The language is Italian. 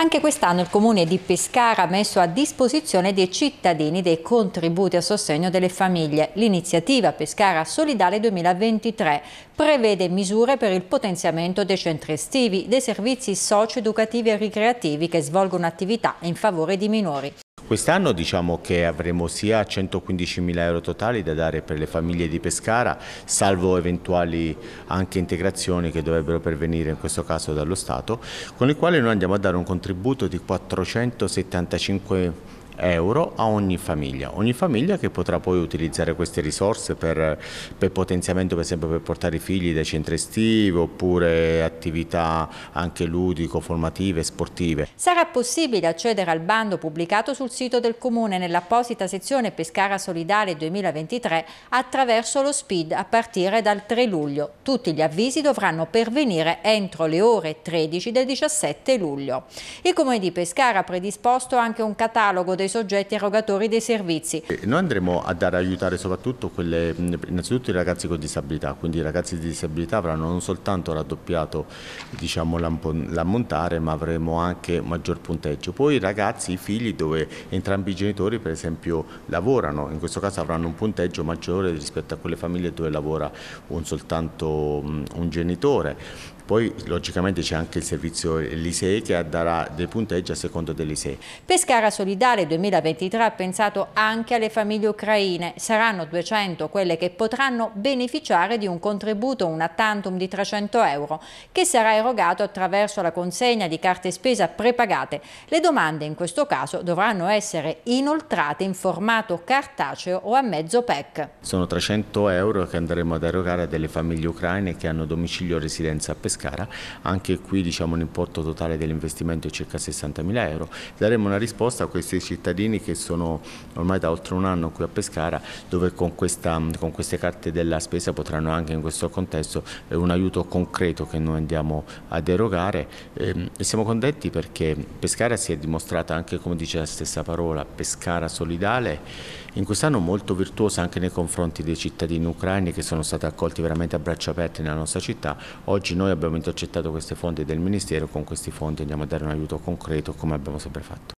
Anche quest'anno il comune di Pescara ha messo a disposizione dei cittadini dei contributi a sostegno delle famiglie. L'iniziativa Pescara Solidale 2023 prevede misure per il potenziamento dei centri estivi, dei servizi socio-educativi e ricreativi che svolgono attività in favore di minori. Quest'anno diciamo che avremo sia 115.000 euro totali da dare per le famiglie di Pescara, salvo eventuali anche integrazioni che dovrebbero pervenire in questo caso dallo Stato, con le quali noi andiamo a dare un contributo di 475 euro euro a ogni famiglia, ogni famiglia che potrà poi utilizzare queste risorse per, per potenziamento per esempio per portare i figli dai centri estivi oppure attività anche ludico, formative, sportive. Sarà possibile accedere al bando pubblicato sul sito del Comune nell'apposita sezione Pescara Solidale 2023 attraverso lo SPID a partire dal 3 luglio. Tutti gli avvisi dovranno pervenire entro le ore 13 del 17 luglio. Il Comune di Pescara ha predisposto anche un catalogo dei dei soggetti erogatori dei servizi. Noi andremo a dare aiutare soprattutto quelle, innanzitutto i ragazzi con disabilità, quindi i ragazzi di disabilità avranno non soltanto raddoppiato diciamo, l'ammontare ma avremo anche maggior punteggio. Poi i ragazzi, i figli dove entrambi i genitori per esempio lavorano, in questo caso avranno un punteggio maggiore rispetto a quelle famiglie dove lavora un soltanto un genitore poi logicamente c'è anche il servizio Elisei che darà dei punteggi a seconda dell'Elisei. Pescara Solidale 2023 ha pensato anche alle famiglie ucraine. Saranno 200 quelle che potranno beneficiare di un contributo, una tantum di 300 euro, che sarà erogato attraverso la consegna di carte spesa prepagate. Le domande in questo caso dovranno essere inoltrate in formato cartaceo o a mezzo PEC. Sono 300 euro che andremo ad erogare a delle famiglie ucraine che hanno domicilio o residenza a Pescara Pescara, anche qui diciamo, l'importo totale dell'investimento è circa 60.000 euro, daremo una risposta a questi cittadini che sono ormai da oltre un anno qui a Pescara dove con, questa, con queste carte della spesa potranno anche in questo contesto eh, un aiuto concreto che noi andiamo a derogare. Ehm, e siamo contenti perché Pescara si è dimostrata anche come dice la stessa parola Pescara solidale in quest'anno molto virtuosa anche nei confronti dei cittadini ucraini che sono stati accolti veramente a braccia aperte nella nostra città. Oggi noi abbiamo intercettato queste fonti del Ministero, con questi fondi andiamo a dare un aiuto concreto come abbiamo sempre fatto.